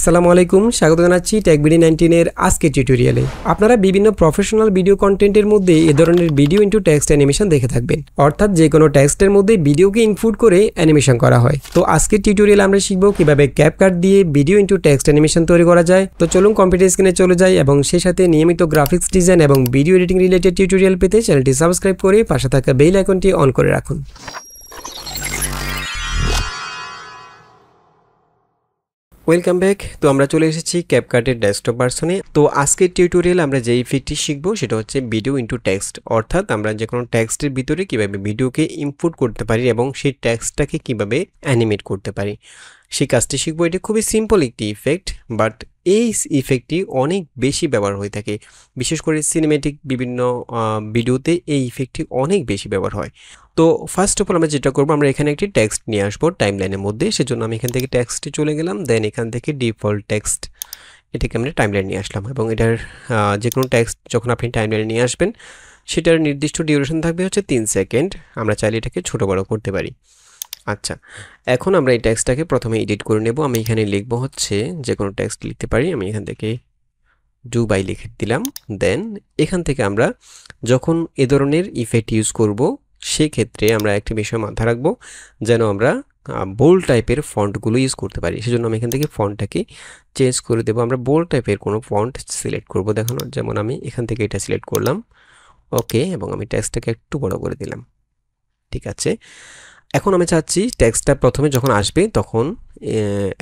আসসালামু আলাইকুম স্বাগত জানাচ্ছি টেকবিডি নাইনটিনের আজকে টিউটোরিয়ালে আপনারা বিভিন্ন প্রফেশনাল ভিডিও কন্টেন্টের মধ্যে এ ধরনের ভিডিও ইন্টু টেক্সট অ্যানিমেশন দেখে থাকবেন অর্থাৎ যে কোনো টেক্সটের মধ্যে ভিডিওকে ইনফুট করে অ্যানিমেশন করা হয় তো আজকে টিউটোরিয়াল আমরা শিখব কিভাবে কার্ড দিয়ে ভিডিও ইন্টু টেক্সট অ্যানিমেশন তৈরি করা যায় তো চলুন কম্পিউটার স্ক্রিনে চলে যায় এবং সেই সাথে নিয়মিত গ্রাফিক্স ডিজাইন এবং ভিডিও এডিটিং রিলেটেড টিউটোরিয়াল পেতে চ্যানেলটি সাবস্ক্রাইব করে পাশে থাকা বেল আইকনটি অন করে রাখুন ওয়েলকাম ব্যাক তো আমরা চলে এসেছি ক্যাপকার্টের ডেস্কটপ ভার্সনে তো আজকের টিউটোরিয়াল আমরা যে ইফেক্টটি শিখব সেটা হচ্ছে ভিডিও ইন্টু টেক্সট অর্থাৎ আমরা যে কোনো টেক্সটের ভিতরে কীভাবে ভিডিওকে ইমপুট করতে পারি এবং সেই টেক্সটটাকে কিভাবে অ্যানিমেট করতে পারি সেই কাজটি শিখবো এটি খুবই সিম্পল একটি ইফেক্ট বাট এই ইফেক্টটি অনেক বেশি ব্যবহার হয়ে থাকে বিশেষ করে সিনেমেটিক বিভিন্ন ভিডিওতে এই ইফেক্টটি অনেক বেশি ব্যবহার হয় তো ফার্স্ট অফ অল আমরা যেটা করবো আমরা এখানে একটি টেক্সট নিয়ে আসবো টাইম লাইনের মধ্যে সেজন্য আমি এখান থেকে টেক্সটে চলে গেলাম দেন এখান থেকে ডিফল্ট টেক্সট এটাকে আমরা টাইমলাইন নিয়ে আসলাম এবং এটার যে কোনো ট্যাক্স যখন আপনি টাইমলাইন নিয়ে আসবেন সেটার নির্দিষ্ট ডিউরেশন থাকবে হচ্ছে তিন সেকেন্ড আমরা চাইলে এটাকে ছোটো বড়ো করতে পারি আচ্ছা এখন আমরা এই ট্যাক্সটাকে প্রথমে এডিট করে নেব আমি এখানে লিখবো হচ্ছে যে কোনো ট্যাক্স লিখতে পারি আমি এখান থেকে ডু বাই লিখে দিলাম দেন এখান থেকে আমরা যখন এ ধরনের ইফেক্ট ইউজ করব সেক্ষেত্রে আমরা একটি বিষয় মাথা রাখবো যেন আমরা বোল্ড টাইপের ফন্টগুলো ইউজ করতে পারি সেজন্য আমি এখান থেকে ফন্টটাকে চেঞ্জ করে দেবো আমরা বোল্ড টাইপের কোনো ফন্ট সিলেক্ট করব দেখানো যেমন আমি এখান থেকে এটা সিলেক্ট করলাম ওকে এবং আমি ট্যাক্সটাকে একটু বড় করে দিলাম ঠিক আছে এখন আমি চাচ্ছি টেক্সটটা প্রথমে যখন আসবে তখন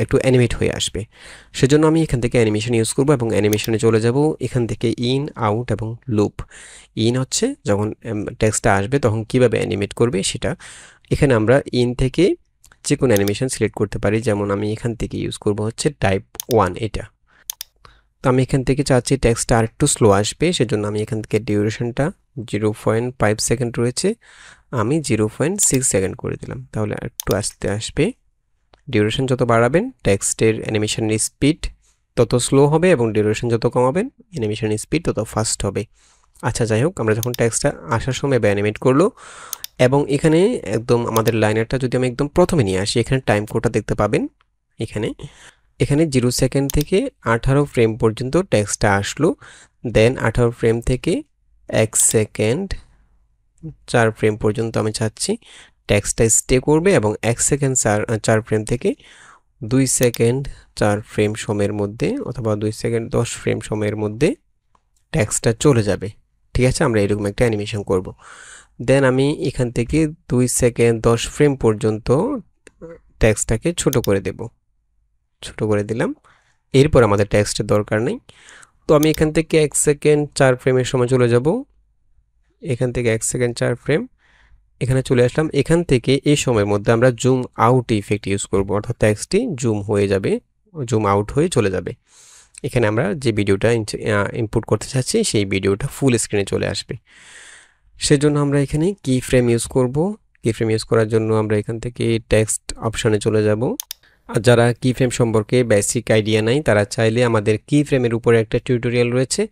একটু অ্যানিমেট হয়ে আসবে সেজন্য আমি এখান থেকে অ্যানিমেশন ইউজ করব এবং অ্যানিমেশনে চলে যাব এখান থেকে ইন আউট এবং লুপ ইন হচ্ছে যখন টেক্সটটা আসবে তখন কিভাবে অ্যানিমেট করবে সেটা এখানে আমরা ইন থেকে যে কোনো অ্যানিমেশন সিলেক্ট করতে পারি যেমন আমি এখান থেকে ইউজ করব হচ্ছে টাইপ ওয়ান এটা তো আমি এখান থেকে চাচ্ছি টেক্সটটা আর একটু স্লো আসবে সেজন্য আমি এখান থেকে ডিউরেশনটা জিরো পয়েন্ট ফাইভ সেকেন্ড রয়েছে আমি জিরো পয়েন্ট সিক্স সেকেন্ড করে দিলাম তাহলে একটু আসতে আসবে ডিউরেশন যত বাড়াবেন টেক্সটের অ্যানিমেশনের স্পিড তত স্লো হবে এবং ডিউরেশন যত কমাবেন অ্যানিমেশনের স্পিড তত ফাস্ট হবে আচ্ছা যাই হোক আমরা যখন টেক্সটটা আসার সময় ব্যানিমেট করলো এবং এখানে একদম আমাদের লাইনারটা যদি আমি একদম প্রথমে নিয়ে আসি এখানে টাইম কোডটা দেখতে পাবেন এখানে এখানে জিরো সেকেন্ড থেকে আঠারো ফ্রেম পর্যন্ত টেক্সটটা আসলো দেন আঠারো ফ্রেম থেকে এক সেকেন্ড চার ফ্রেম পর্যন্ত আমি চাচ্ছি ট্যাক্সটা স্টে করবে এবং এক সেকেন্ড চার চার ফ্রেম থেকে দুই সেকেন্ড চার ফ্রেম সময়ের মধ্যে অথবা দুই সেকেন্ড দশ ফ্রেম সময়ের মধ্যে ট্যাক্সটা চলে যাবে ঠিক আছে আমরা এরকম একটা অ্যানিমেশন করব। দেন আমি এখান থেকে দুই সেকেন্ড দশ ফ্রেম পর্যন্ত ট্যাক্সটাকে ছোট করে দেব ছোট করে দিলাম এরপর আমাদের ট্যাক্সটের দরকার নেই তো আমি এখান থেকে এক সেকেন্ড চার ফ্রেমের সময় চলে যাব এখান থেকে এক সেকেন্ড চার ফ্রেম এখানে চলে আসলাম এখান থেকে এই সময়ের মধ্যে আমরা জুম আউট ইফেক্ট ইউজ করব অর্থাৎ ট্যাক্সটি জুম হয়ে যাবে জুম আউট হয়ে চলে যাবে এখানে আমরা যে ভিডিওটা ইনপুট করতে চাচ্ছি সেই ভিডিওটা ফুল স্ক্রিনে চলে আসবে সেজন্য আমরা এখানে কি ফ্রেম ইউজ করব কি ফ্রেম ইউজ করার জন্য আমরা এখান থেকে টেক্সট অপশানে চলে যাব আর যারা কি ফ্রেম সম্পর্কে বেসিক আইডিয়া নাই তারা চাইলে আমাদের কি ফ্রেমের উপরে একটা টিউটোরিয়াল রয়েছে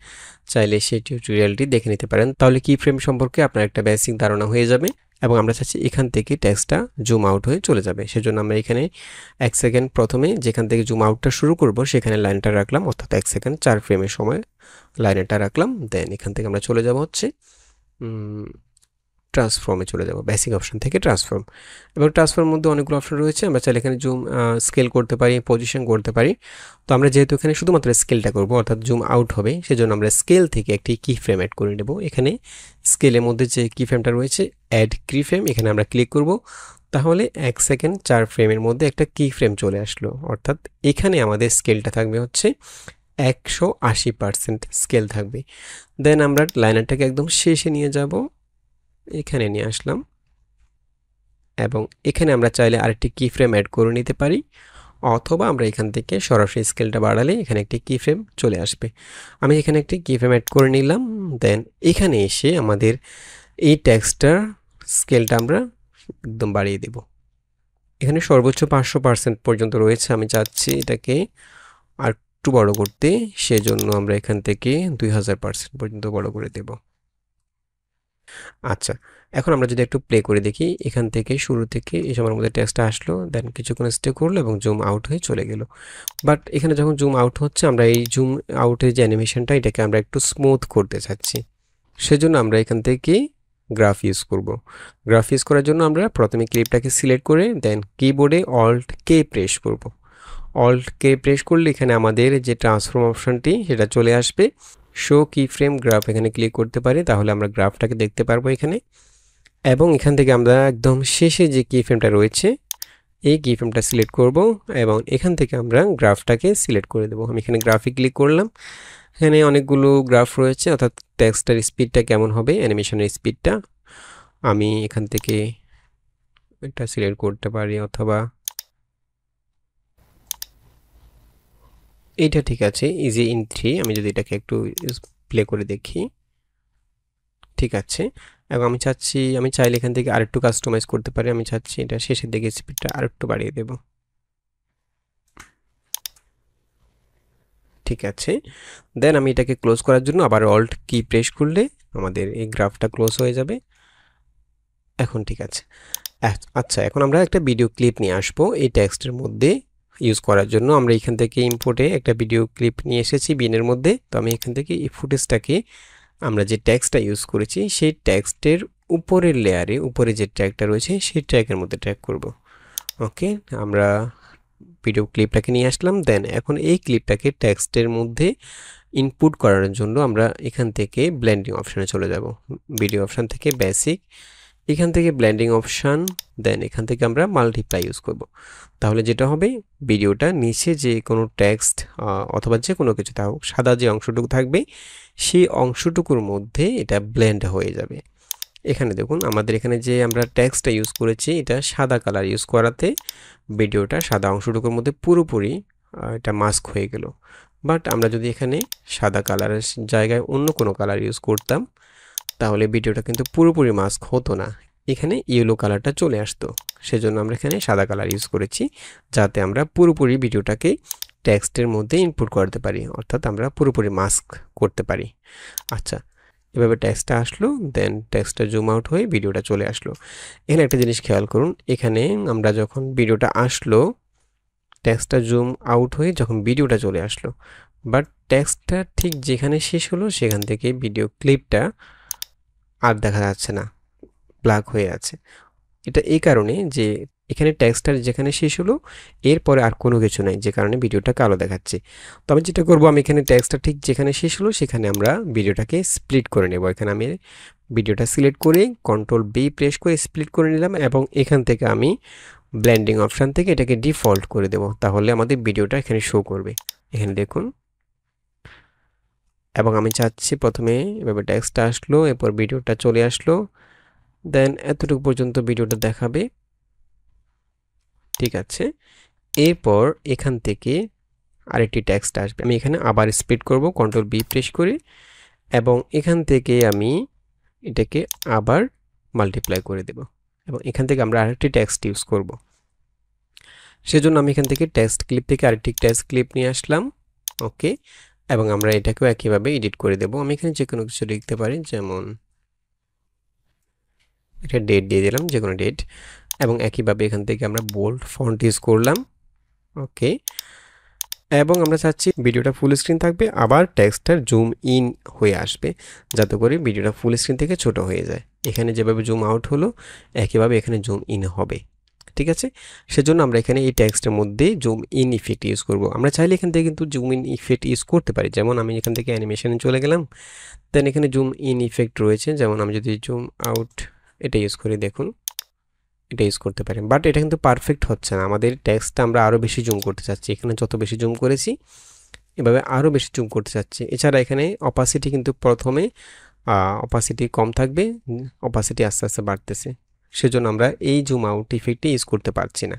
চাইলে সেই টিউটোরিয়ালটি দেখে নিতে পারেন তাহলে কি ফ্রেম সম্পর্কে আপনার একটা বেসিক ধারণা হয়ে যাবে এবং আমরা চাচ্ছি এখান থেকে ট্যাক্সটা জুম আউট হয়ে চলে যাবে সেজন্য আমরা এখানে এক সেকেন্ড প্রথমে যেখান থেকে জুম আউটটা শুরু করব সেখানে লাইনটা রাখলাম অর্থাৎ এক সেকেন্ড চার ফ্রেমের সময় লাইনেটা রাখলাম দেন এখান থেকে আমরা চলে যাব হচ্ছে ট্রান্সফর্মে চলে যাব বেসিক অপশন থেকে ট্রান্সফর্ম এবং ট্রান্সফর্ম মধ্যে অনেকগুলো অপশান রয়েছে আমরা চাইলে এখানে জুম স্কেল করতে পারি পজিশন করতে পারি তো আমরা যেহেতু এখানে শুধুমাত্র স্কেলটা করব অর্থাৎ জুম আউট হবে সেজন্য আমরা স্কেল থেকে একটি কি ফ্রেম অ্যাড করে নেব এখানে স্কেলের মধ্যে যে কি ফ্রেমটা রয়েছে অ্যাড কি ফ্রেম এখানে আমরা ক্লিক করব তাহলে এক সেকেন্ড চার ফ্রেমের মধ্যে একটা কি ফ্রেম চলে আসলো অর্থাৎ এখানে আমাদের স্কেলটা থাকবে হচ্ছে একশো আশি পার্সেন্ট স্কেল থাকবে দেন আমরা লাইনারটাকে একদম শেষে নিয়ে যাব এখানে নিয়ে আসলাম এবং এখানে আমরা চাইলে আরেকটি কি ফ্রেম অ্যাড করে নিতে পারি অথবা আমরা এখান থেকে সরাসরি স্কেলটা বাড়ালে এখানে একটি কি ফ্রেম চলে আসবে আমি এখানে একটি কি ফ্রেম অ্যাড করে নিলাম দেন এখানে এসে আমাদের এই ট্যাক্সটার স্কেলটা আমরা একদম বাড়িয়ে দেব এখানে সর্বোচ্চ পাঁচশো পার্সেন্ট পর্যন্ত রয়েছে আমি চাচ্ছি এটাকে আর একটু বড় করতে সেজন্য আমরা এখান থেকে দুই হাজার পার্সেন্ট পর্যন্ত বড় করে দেবো আচ্ছা এখন আমরা যদি একটু প্লে করে দেখি এখান থেকে শুরু থেকে এই সময়ের মধ্যে টেক্সটটা আসলো দেন কিছুক্ষণ স্টে করলো এবং জুম আউট হয়ে চলে গেল বাট এখানে যখন জুম আউট হচ্ছে আমরা এই জুম আউটের যে অ্যানিমেশনটা এটাকে আমরা একটু স্মুথ করতে চাচ্ছি সেজন্য আমরা এখান থেকে গ্রাফ ইউজ করব গ্রাফ ইউজ করার জন্য আমরা প্রথমে ক্লিপটাকে সিলেক্ট করে দেন কিবোর্ডে অল্ট কে প্রেস করব অল্ট কে প্রেস করলে এখানে আমাদের যে ট্রান্সফর্ম অপশানটি সেটা চলে আসবে শো কি ফ্রেম গ্রাফ এখানে ক্লিক করতে পারি তাহলে আমরা গ্রাফটাকে দেখতে পারবো এখানে এবং এখান থেকে আমরা একদম শেষে যে কি ফ্রেমটা রয়েছে এই কি ফ্রেমটা সিলেক্ট করব এবং এখান থেকে আমরা গ্রাফটাকে সিলেক্ট করে দেবো আমি এখানে গ্রাফে ক্লিক করলাম এখানে অনেকগুলো গ্রাফ রয়েছে অর্থাৎ টেক্সটার স্পিডটা কেমন হবে অ্যানিমেশনের স্পিডটা আমি এখান থেকে এটা সিলেক্ট করতে পারি অথবা এইটা ঠিক আছে ইজি ইন থ্রি আমি যদি এটাকে একটু প্লে করে দেখি ঠিক আছে এবং আমি চাচ্ছি আমি চাইলে এখান থেকে আরেকটু কাস্টমাইজ করতে পারি আমি চাচ্ছি এটা শেষের দিকে স্পিডটা আরেকটু বাড়িয়ে দেব ঠিক আছে দেন আমি এটাকে ক্লোজ করার জন্য আবার অল্ট কি প্রেস করলে আমাদের এই গ্রাফটা ক্লোজ হয়ে যাবে এখন ঠিক আছে আচ্ছা এখন আমরা একটা ভিডিও ক্লিপ নিয়ে আসবো এই টেক্সটের মধ্যে ইউজ করার জন্য আমরা এখান থেকে ইম্পোর্টে একটা ভিডিও ক্লিপ নিয়ে এসেছি বিনের মধ্যে তো আমি এখান থেকে এই ফুটেজটাকে আমরা যে ট্যাক্সটা ইউজ করেছি সেই ট্যাক্সটের উপরের লেয়ারে উপরে যে ট্যাগটা রয়েছে সেই ট্যাগের মধ্যে ট্যাগ করব ওকে আমরা ভিডিও ক্লিপটাকে নিয়ে আসলাম দেন এখন এই ক্লিপটাকে ট্যাক্সটের মধ্যে ইনপুট করার জন্য আমরা এখান থেকে ব্ল্যান্ডিং অপশানে চলে যাব ভিডিও অপশান থেকে বেসিক এখান থেকে ব্ল্যান্ডিং অপশান দেন এখান থেকে আমরা মাল্টিপ্লাই ইউজ করব তাহলে যেটা হবে ভিডিওটা নিচে যে কোনো টেক্সট অথবা যে কোনো কিছু থাকুক সাদা যে অংশটুকু থাকবে সেই অংশটুকুর মধ্যে এটা ব্ল্যান্ড হয়ে যাবে এখানে দেখুন আমাদের এখানে যে আমরা ট্যাক্সটা ইউজ করেছি এটা সাদা কালার ইউজ করাতে ভিডিওটা সাদা অংশটুকুর মধ্যে পুরোপুরি এটা মাস্ক হয়ে গেল বাট আমরা যদি এখানে সাদা কালারের জায়গায় অন্য কোনো কালার ইউজ করতাম তাহলে ভিডিওটা কিন্তু পুরোপুরি মাস্ক হতো না এখানে ইয়েলো কালারটা চলে আসতো সেজন্য আমরা এখানে সাদা কালার ইউজ করেছি যাতে আমরা পুরোপুরি ভিডিওটাকে টেক্সটের মধ্যে ইনপুট করতে পারি অর্থাৎ আমরা পুরোপুরি মাস্ক করতে পারি আচ্ছা এভাবে ট্যাক্সটা আসলো দেন ট্যাক্সটা জুম আউট হয়ে ভিডিওটা চলে আসলো এখানে একটা জিনিস খেয়াল করুন এখানে আমরা যখন ভিডিওটা আসলো ট্যাক্সটা জুম আউট হয়ে যখন ভিডিওটা চলে আসলো বাট ট্যাক্সটা ঠিক যেখানে শেষ হলো সেখান থেকে ভিডিও ক্লিপটা আর দেখা যাচ্ছে না ব্ল্যাক হয়ে আছে এটা এই কারণে যে এখানে ট্যাক্সটার যেখানে শেষ হলো এরপরে আর কোনো কিছু নাই যে কারণে ভিডিওটা কালো দেখাচ্ছে তো আমি যেটা করবো আমি এখানে ট্যাক্সটা ঠিক যেখানে শেষ হলো সেখানে আমরা ভিডিওটাকে স্প্লিট করে নেব এখানে আমি ভিডিওটা সিলেক্ট করে কন্ট্রোল বি প্রেস করে স্প্লিট করে নিলাম এবং এখান থেকে আমি ব্ল্যান্ডিং অপশান থেকে এটাকে ডিফল্ট করে দেব তাহলে আমাদের ভিডিওটা এখানে শো করবে এখানে দেখুন এবং আমি চাচ্ছি প্রথমে এভাবে টেক্সটটা আসলো এরপর ভিডিওটা চলে আসলো দেন এতটুকু পর্যন্ত ভিডিওটা দেখাবে ঠিক আছে এরপর এখান থেকে আরেকটি টেক্সট আসবে আমি এখানে আবার স্পিড করব কন্ট্রোল বি প্রেস করে এবং এখান থেকে আমি এটাকে আবার মাল্টিপ্লাই করে দেব এবং এখান থেকে আমরা আরেকটি টেক্সট ইউজ করব সেজন্য আমি এখান থেকে টেক্সট ক্লিপ থেকে আরেকটি টেক্সট ক্লিপ নিয়ে আসলাম ওকে এবং আমরা এটাকেও একইভাবে এডিট করে দেব আমি এখানে যে কোনো কিছু লিখতে পারি যেমন একটা ডেট দিয়ে দিলাম যে কোনো ডেট এবং একইভাবে এখান থেকে আমরা বোল্ড ফন্ট ইউজ করলাম ওকে এবং আমরা চাচ্ছি ভিডিওটা ফুল স্ক্রিন থাকবে আবার টেক্সটটা জুম ইন হয়ে আসবে যাতে করে ভিডিওটা ফুল স্ক্রিন থেকে ছোট হয়ে যায় এখানে যেভাবে জুম আউট হলো একইভাবে এখানে জুম ইন হবে ঠিক আছে সেজন্য আমরা এখানে এই ট্যাক্সটার মধ্যে জুম ইন ইফেক্ট ইউজ করব আমরা চাইলে এখান থেকে কিন্তু জুম ইন ইফেক্ট ইউজ করতে পারি যেমন আমি এখান থেকে অ্যানিমেশনে চলে গেলাম দেন এখানে জুম ইন ইফেক্ট রয়েছে যেমন আমি যদি জুম আউট এটা ইউজ করি দেখুন এটা ইউজ করতে পারেন বাট এটা কিন্তু পারফেক্ট হচ্ছে না আমাদের ট্যাক্সটা আমরা আরও বেশি জুম করতে চাচ্ছি এখানে যত বেশি জুম করেছি এভাবে আরও বেশি জুম করতে চাচ্ছি এছাড়া এখানে অপাসিটি কিন্তু প্রথমে অপাসিটি কম থাকবে অপাসিটি আস্তে আস্তে বাড়তেছে সেজন্য আমরা এই জুম আউট ইফেক্টটি ইউজ করতে পারছি না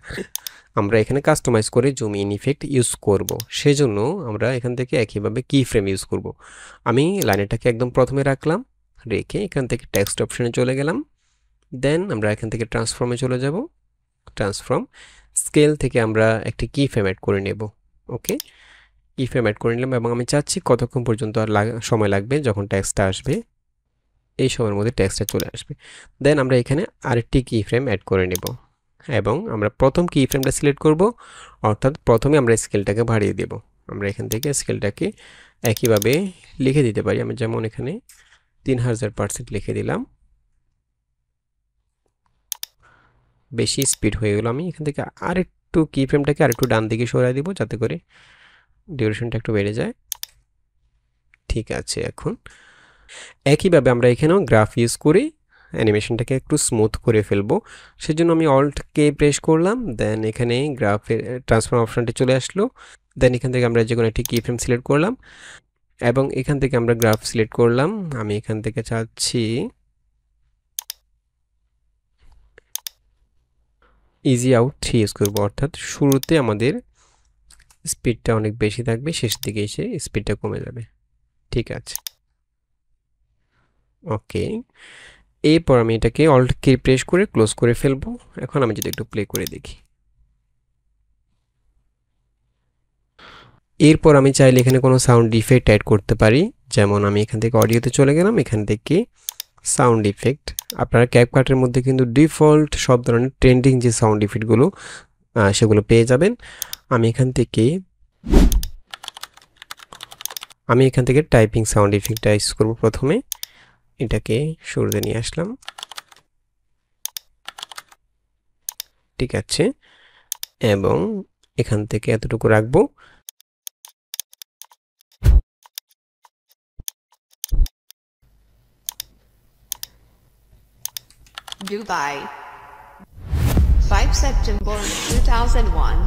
আমরা এখানে কাস্টমাইজ করে জুম ইন ইফেক্ট ইউজ করব সেজন্য আমরা এখান থেকে একইভাবে কি ফ্রেম ইউজ করব আমি লাইনেরটাকে একদম প্রথমে রাখলাম রেখে এখান থেকে টেক্সট অপশনে চলে গেলাম দেন আমরা এখান থেকে ট্রান্সফর্মে চলে যাব ট্রান্সফর্ম স্কেল থেকে আমরা একটি কি ফ্রেম অ্যাড করে নেব ওকে কি ফ্রেম অ্যাড করে নিলাম এবং আমি চাচ্ছি কতক্ষণ পর্যন্ত আর সময় লাগবে যখন ট্যাক্সটা আসবে এই সময়ের মধ্যে টেক্সটটা চলে আসবে দেন আমরা এখানে আরেকটি কি ফ্রেম অ্যাড করে নেব এবং আমরা প্রথম কি ফ্রেমটা সিলেক্ট করব অর্থাৎ প্রথমে আমরা স্কেলটাকে বাড়িয়ে দেব আমরা এখান থেকে স্কেলটাকে একইভাবে লিখে দিতে পারি আমি যেমন এখানে তিন হাজার পার্সেন্ট লিখে দিলাম বেশি স্পিড হয়ে গেলো আমি এখান থেকে আরেকটু কি ফ্রেমটাকে আরেকটু ডান দিকে সরাই দিব যাতে করে ডিউরেশনটা একটু বেড়ে যায় ঠিক আছে এখন একইভাবে আমরা এখানেও গ্রাফ ইউজ করে অ্যানিমেশনটাকে একটু স্মুথ করে ফেলবো সেজন্য আমি অল্ট কে প্রেস করলাম দেন এখানে গ্রাফের ট্রান্সফর্ম অপশানটি চলে আসলো দেন এখান থেকে আমরা যে কোনো একটি কি ফ্রেম সিলেক্ট করলাম এবং এখান থেকে আমরা গ্রাফ সিলেক্ট করলাম আমি এখান থেকে চাচ্ছি ইজি আউট থ্রি ইউজ করবো অর্থাৎ শুরুতে আমাদের স্পিডটা অনেক বেশি থাকবে শেষ দিকে এসে স্পিডটা কমে যাবে ঠিক আছে ওকে এরপর আমি এটাকে অল্ট কে প্রেস করে ক্লোজ করে ফেলবো এখন আমি যদি একটু প্লে করে দেখি এরপর আমি চাইলে এখানে কোনো সাউন্ড ইফেক্ট অ্যাড করতে পারি যেমন আমি এখান থেকে অডিওতে চলে গেলাম এখান থেকে সাউন্ড ইফেক্ট আপনারা ক্যাপকাটের মধ্যে কিন্তু ডিফল্ট সব ধরনের ট্রেন্ডিং যে সাউন্ড ইফেক্টগুলো সেগুলো পেয়ে যাবেন আমি এখান থেকে আমি এখান থেকে টাইপিং সাউন্ড ইফেক্টটা ইউজ করবো প্রথমে এটাকে শুরুতে নিয়ে আসলাম ঠিক আছে এবং এখান থেকে এতটুকু রাখবো দুবাই 5 2001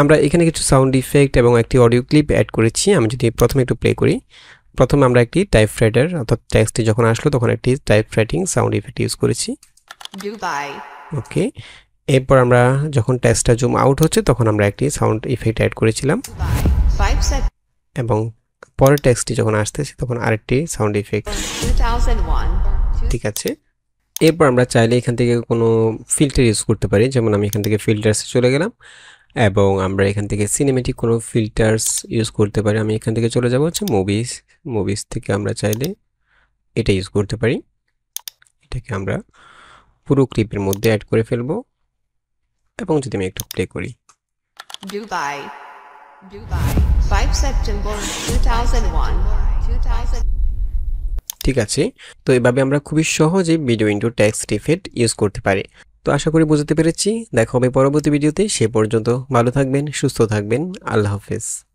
আমরা এখানে কিছু সাউন্ড ইফেক্ট এবং একটি অডিও ক্লিপ অ্যাড করেছি আমি যদি প্রথমে একটু প্লে করি প্রথমে আমরা একটি টাইপ রাইটার অর্থাৎ টেক্সটটি যখন আসলো তখন একটি type writing sound effect use করেছি ওকে এরপর আমরা যখন টেক্সটটা জুম আউট হচ্ছে তখন আমরা একটি সাউন্ড ইফেক্ট অ্যাড করেছিলাম এবং পরের টেক্সটটি যখন আসতেছে তখন আরেকটি সাউন্ড ইফেক্ট ঠিক আছে এরপর আমরা চাইলে এখান থেকে কোনো ফিল্টার ইউজ করতে পারি যেমন আমি এখান থেকে ফিল্টার্সে চলে গেলাম এবং আমরা এখান থেকে সিনেমেটিক কোনো ফিল্টার্স ইউজ করতে পারি আমি এখান থেকে চলে যাব হচ্ছে মুভিস মুভিস থেকে আমরা চাইলে এটা ইউজ করতে পারি এটাকে আমরা পুরো ক্লিপের মধ্যে অ্যাড করে ফেলবো এবং যদি আমি একটু প্লে করি দুবাই 5 2001 2000 ঠিক আছে তো এভাবে আমরা খুবই সহজে video into text effect use করতে পারি তো আশা করি বুঝতে পেরেছি দেখা হবে পরবর্তী ভিডিওতে সে পর্যন্ত ভালো থাকবেন সুস্থ থাকবেন আল্লাহ হাফেজ